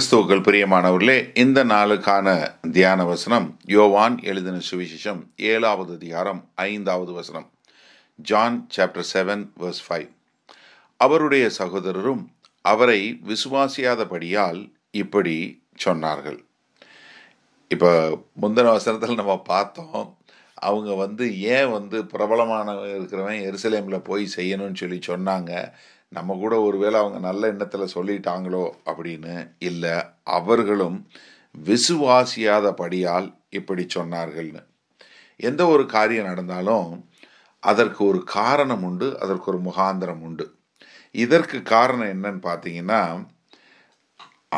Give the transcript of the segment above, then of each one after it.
கிறிஸ்துவுக்கள் பிரியமானவர்களே இந்த நாளுக்கான தியான வசனம் யோவான் எழுதின சுவிசேஷம் ஏழாவது அதிகாரம் ஐந்தாவது வசனம் John chapter seven verse five அவருடைய சகோதரரும் அவரை விசுவாசியாதபடியால் இப்படி சொன்னார்கள் இப்போ முந்தின வசனத்தில் நம்ம பார்த்தோம் அவங்க வந்து ஏன் வந்து பிரபலமான இருக்கிறவன் எருசலேமில் போய் செய்யணும்னு சொல்லி சொன்னாங்க நம்ம கூட ஒருவேளை அவங்க நல்ல எண்ணத்தில் சொல்லிட்டாங்களோ அப்படின்னு இல்லை அவர்களும் விசுவாசியாதபடியால் இப்படி சொன்னார்கள்னு எந்த ஒரு காரியம் நடந்தாலும் அதற்கு ஒரு காரணம் உண்டு அதற்கு ஒரு முகாந்திரம் உண்டு இதற்கு காரணம் என்னன்னு பார்த்தீங்கன்னா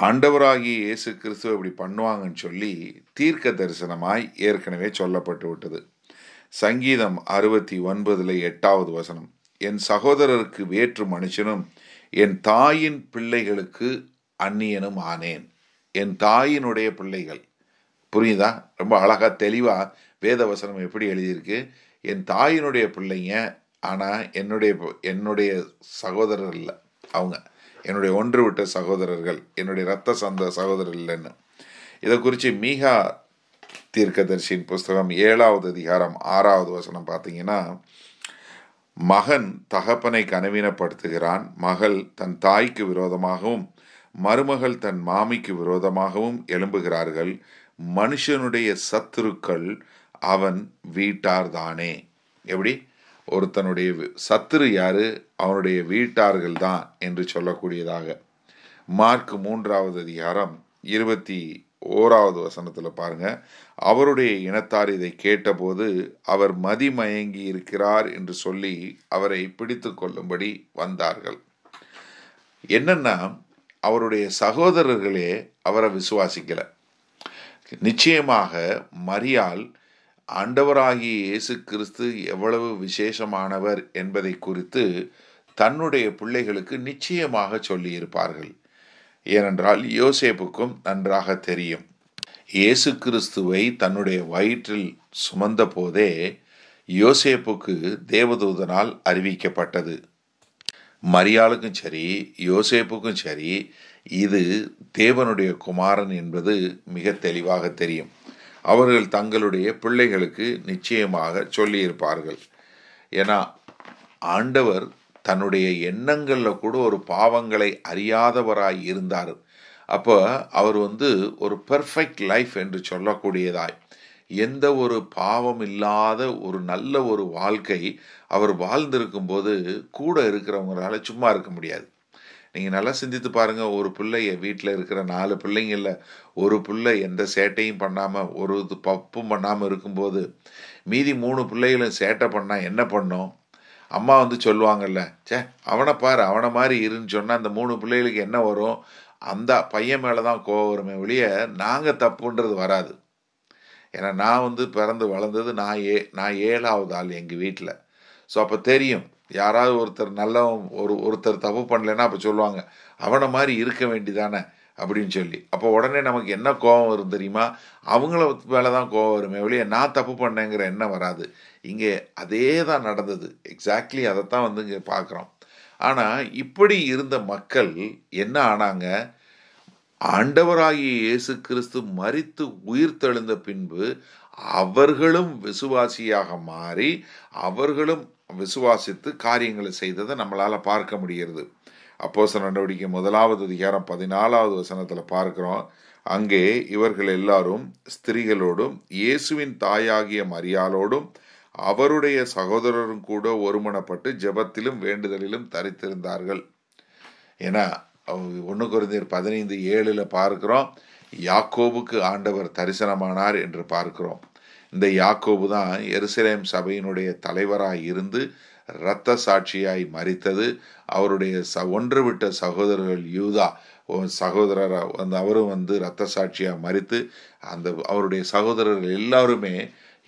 ஆண்டவராகிய இயேசு கிறிஸ்துவ இப்படி பண்ணுவாங்கன்னு சொல்லி தீர்க்க தரிசனமாய் ஏற்கனவே சொல்லப்பட்டு விட்டது சங்கீதம் அறுபத்தி ஒன்பதில் எட்டாவது வசனம் என் சகோதரருக்கு வேற்று மனுஷனும் என் தாயின் பிள்ளைகளுக்கு அந்நியனும் ஆனேன் என் தாயினுடைய பிள்ளைகள் புரியுதா ரொம்ப அழகாக தெளிவாக வேத வசனம் எப்படி எழுதியிருக்கு என் தாயினுடைய பிள்ளைங்க ஆனால் என்னுடைய என்னுடைய சகோதரர் இல்லை அவங்க என்னுடைய ஒன்று விட்ட சகோதரர்கள் என்னுடைய ரத்த சந்த சகோதரர்கள் இல்லைன்னு இதை குறித்து மீகா தீர்க்கதர்ஷியின் புஸ்தகம் ஏழாவது அதிகாரம் ஆறாவது வசனம் பார்த்தீங்கன்னா மகன் தகப்பனை கனவீனப்படுத்துகிறான் மகள் தன் தாய்க்கு விரோதமாகவும் மருமகள் தன் மாமிக்கு விரோதமாகவும் எழும்புகிறார்கள் மனுஷனுடைய சத்துருக்கள் அவன் வீட்டார்தானே எப்படி ஒருத்தனுடைய சத்துரு யாரு அவனுடைய வீட்டார்கள் தான் என்று சொல்லக்கூடியதாக மார்க் மூன்றாவது அதிகாரம் இருபத்தி ஓராவது வசனத்தில் பாருங்க அவருடைய இனத்தார் இதை கேட்டபோது அவர் மதிமயங்கி இருக்கிறார் என்று சொல்லி அவரை பிடித்து கொள்ளும்படி வந்தார்கள் என்னன்னா அவருடைய சகோதரர்களே அவரை விசுவாசிக்கல நிச்சயமாக மரியால் ஆண்டவராகிய இயேசு கிறிஸ்து எவ்வளவு விசேஷமானவர் என்பதை குறித்து தன்னுடைய பிள்ளைகளுக்கு நிச்சயமாக சொல்லியிருப்பார்கள் ஏனென்றால் யோசேப்புக்கும் நன்றாக தெரியும் இயேசு கிறிஸ்துவை தன்னுடைய வயிற்றில் சுமந்த போதே யோசேப்புக்கு தேவதூதனால் அறிவிக்கப்பட்டது மரியாளுக்கும் சரி யோசேப்புக்கும் சரி இது தேவனுடைய குமாரன் என்பது மிக தெளிவாக தெரியும் அவர்கள் தங்களுடைய பிள்ளைகளுக்கு நிச்சயமாக சொல்லியிருப்பார்கள் ஏன்னா ஆண்டவர் தன்னுடைய எண்ணங்களில் கூட ஒரு பாவங்களை அறியாதவராய் இருந்தார் அப்போ அவர் வந்து ஒரு பெர்ஃபெக்ட் லைஃப் என்று சொல்லக்கூடியதாய் எந்த ஒரு பாவம் இல்லாத ஒரு நல்ல ஒரு வாழ்க்கை அவர் வாழ்ந்திருக்கும் போது கூட இருக்கிறவங்களால சும்மா இருக்க முடியாது நீங்கள் நல்லா சிந்தித்து பாருங்கள் ஒரு பிள்ளைய வீட்டில் இருக்கிற நாலு பிள்ளைங்களில் ஒரு பிள்ளை எந்த சேட்டையும் பண்ணாமல் ஒரு பப்பும் பண்ணாமல் இருக்கும்போது மீதி மூணு பிள்ளைகளும் சேட்டை பண்ணால் என்ன பண்ணும் அம்மா வந்து சொல்லுவாங்கல்ல சே அவனை பாரு அவனை மாதிரி இருன்னு சொன்னால் அந்த மூணு பிள்ளைகளுக்கு என்ன வரும் அந்த பையன் மேலே தான் கோவம் வருமே ஒழிய நாங்கள் தப்புன்றது வராது ஏன்னா நான் வந்து பிறந்து வளர்ந்தது நான் ஏ நான் ஏழாவது ஆள் எங்கள் வீட்டில் ஸோ அப்போ தெரியும் யாராவது ஒருத்தர் நல்லவன் ஒரு ஒருத்தர் தப்பு பண்ணலைன்னா அப்போ சொல்லுவாங்க அவனை மாதிரி இருக்க வேண்டிதானே அப்படின்னு சொல்லி அப்போ உடனே நமக்கு என்ன கோபம் வரும் தெரியுமா அவங்கள மேலே தான் கோபம் வருமே ஒழிய நான் தப்பு பண்ணேங்கிற எண்ணம் வராது இங்கே அதே தான் நடந்தது எக்ஸாக்ட்லி அதைத்தான் வந்து இங்கே பார்க்குறோம் ஆனால் இப்படி இருந்த மக்கள் என்ன ஆனாங்க ஆண்டவராகிய இயேசு கிறிஸ்து மறித்து உயிர் தெழுந்த பின்பு அவர்களும் விசுவாசியாக மாறி அவர்களும் விசுவாசித்து காரியங்களை செய்ததை நம்மளால் பார்க்க முடிகிறது அப்போச நடவடிக்கை முதலாவது அதிகாரம் பதினாலாவது வசனத்தில் பார்க்குறோம் அங்கே இவர்கள் எல்லாரும் ஸ்திரீகளோடும் இயேசுவின் தாயாகிய மரியாளோடும் அவருடைய சகோதரரும் கூட ஒருமனப்பட்டு ஜெபத்திலும் வேண்டுதலிலும் தரித்திருந்தார்கள் ஏன்னா ஒன்று குறைந்தர் பதினைந்து ஏழில் பார்க்கிறோம் யாக்கோபுக்கு ஆண்டவர் தரிசனமானார் என்று பார்க்கிறோம் இந்த யாக்கோபு தான் எருசலேம் சபையினுடைய தலைவராக இருந்து இரத்த சாட்சியாய் மறித்தது அவருடைய ச ஒன்றுவிட்ட சகோதரர்கள் யூதா சகோதரராக வந்து அவரும் வந்து இரத்த சாட்சியாக மறித்து அந்த அவருடைய சகோதரர்கள் எல்லாருமே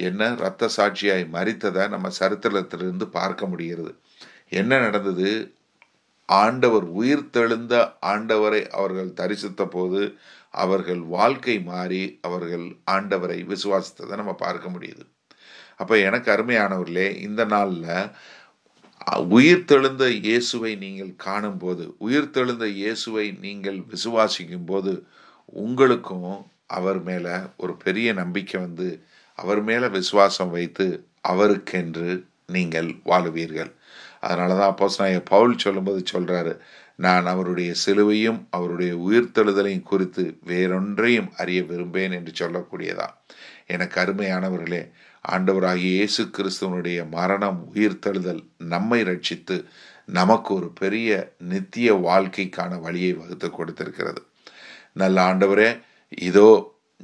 என்ன இரத்த சாட்சியாய் மறித்ததை நம்ம சரித்திரத்திலிருந்து பார்க்க முடிகிறது என்ன நடந்தது ஆண்டவர் உயிர் தெழுந்த ஆண்டவரை அவர்கள் தரிசித்த போது அவர்கள் வாழ்க்கை மாறி அவர்கள் ஆண்டவரை விசுவாசித்ததை நம்ம பார்க்க முடியுது அப்போ எனக்கு அருமையானவர்களே இந்த நாளில் உயிர் தெழுந்த இயேசுவை நீங்கள் காணும்போது உயிர் தெழுந்த இயேசுவை நீங்கள் விசுவாசிக்கும் போது உங்களுக்கும் அவர் மேலே ஒரு பெரிய நம்பிக்கை வந்து அவர் மேலே விசுவாசம் வைத்து அவருக்கென்று நீங்கள் வாழுவீர்கள் அதனால தான் அப்போஸ் நான் பவுல் சொல்லும்போது சொல்கிறாரு நான் அவருடைய சிலுவையும் அவருடைய உயிர்த்தெழுதலையும் குறித்து வேறொன்றையும் அறிய விரும்பேன் என்று சொல்லக்கூடியதா எனக்கு அருமையானவர்களே ஆண்டவராகிய இயேசு கிறிஸ்துவனுடைய மரணம் உயிர்த்தெழுதல் நம்மை ரட்சித்து நமக்கு ஒரு பெரிய நித்திய வாழ்க்கைக்கான வழியை வகுத்து கொடுத்திருக்கிறது நல்ல ஆண்டவரே இதோ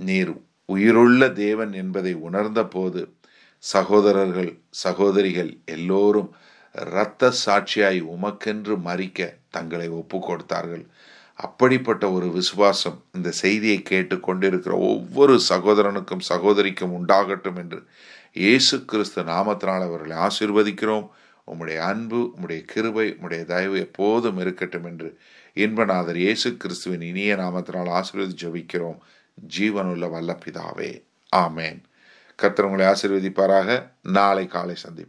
நீர் உயிருள்ள தேவன் என்பதை உணர்ந்த போது சகோதரர்கள் சகோதரிகள் எல்லோரும் இரத்த சாட்சியாய் உமக்கென்று மறிக்க தங்களை ஒப்பு கொடுத்தார்கள் அப்படிப்பட்ட ஒரு விசுவாசம் இந்த செய்தியை கேட்டு கொண்டிருக்கிற ஒவ்வொரு சகோதரனுக்கும் சகோதரிக்கும் உண்டாகட்டும் என்று இயேசு கிறிஸ்து நாமத்தினால் அவர்களை ஆசிர்வதிக்கிறோம் உம்முடைய அன்பு உம்முடைய கிருபை உம்முடைய தயவு எப்போதும் இருக்கட்டும் என்று இன்பநாதர் இயேசு கிறிஸ்துவின் இனிய நாமத்தினால் ஆசிர்வதி ஜபிக்கிறோம் ஜீவனுள்ள வல்லப்பிதாவே ஆமேன் கத்திரவங்களை ஆசிர்வதிப்பாராக நாளை காலை சந்திப்போம்